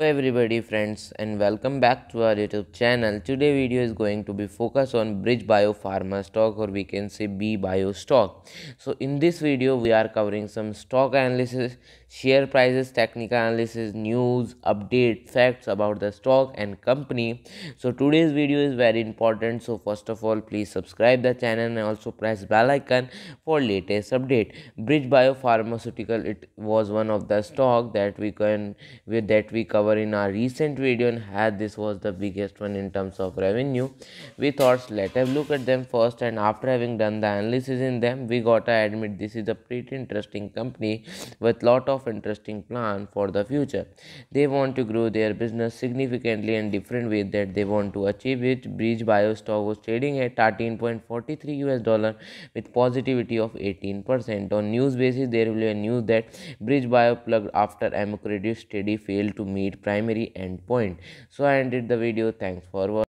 Hello everybody friends and welcome back to our YouTube channel. Today video is going to be focused on Bridge Bio Pharma stock or we can say B Bio stock. So in this video we are covering some stock analysis, share prices, technical analysis, news, update, facts about the stock and company. So today's video is very important. So first of all please subscribe the channel and also press bell icon for latest update. Bridge Bio Pharmaceutical it was one of the stock that we can with that we cover cover in our recent video and had this was the biggest one in terms of revenue we thought let's have look at them first and after having done the analysis in them we gotta admit this is a pretty interesting company with lot of interesting plan for the future they want to grow their business significantly in different way that they want to achieve it bridge bio stock was trading at 13.43 us dollar with positivity of 18% on news basis there will be a news that bridge bio plugged after amcredit study failed to meet primary endpoint. So I ended the video. Thanks for watching.